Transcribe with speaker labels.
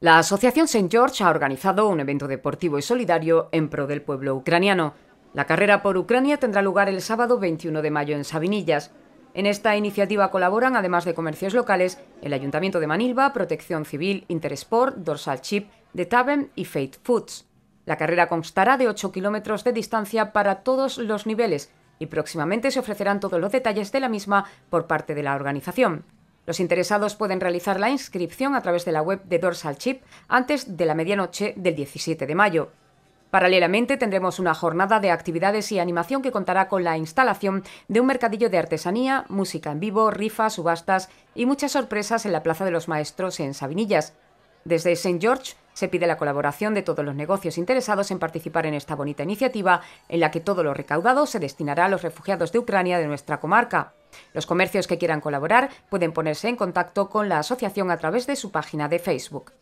Speaker 1: La Asociación St. George ha organizado un evento deportivo y solidario en pro del pueblo ucraniano. La carrera por Ucrania tendrá lugar el sábado 21 de mayo en Sabinillas. En esta iniciativa colaboran, además de comercios locales, el Ayuntamiento de Manilva, Protección Civil, Intersport, Dorsal Chip, The Tavern y Fate Foods. La carrera constará de 8 kilómetros de distancia para todos los niveles y próximamente se ofrecerán todos los detalles de la misma por parte de la organización. Los interesados pueden realizar la inscripción a través de la web de Dorsal Chip antes de la medianoche del 17 de mayo. Paralelamente tendremos una jornada de actividades y animación que contará con la instalación de un mercadillo de artesanía, música en vivo, rifas, subastas y muchas sorpresas en la Plaza de los Maestros en Sabinillas. Desde St. George se pide la colaboración de todos los negocios interesados en participar en esta bonita iniciativa en la que todo lo recaudado se destinará a los refugiados de Ucrania de nuestra comarca. Los comercios que quieran colaborar pueden ponerse en contacto con la asociación a través de su página de Facebook.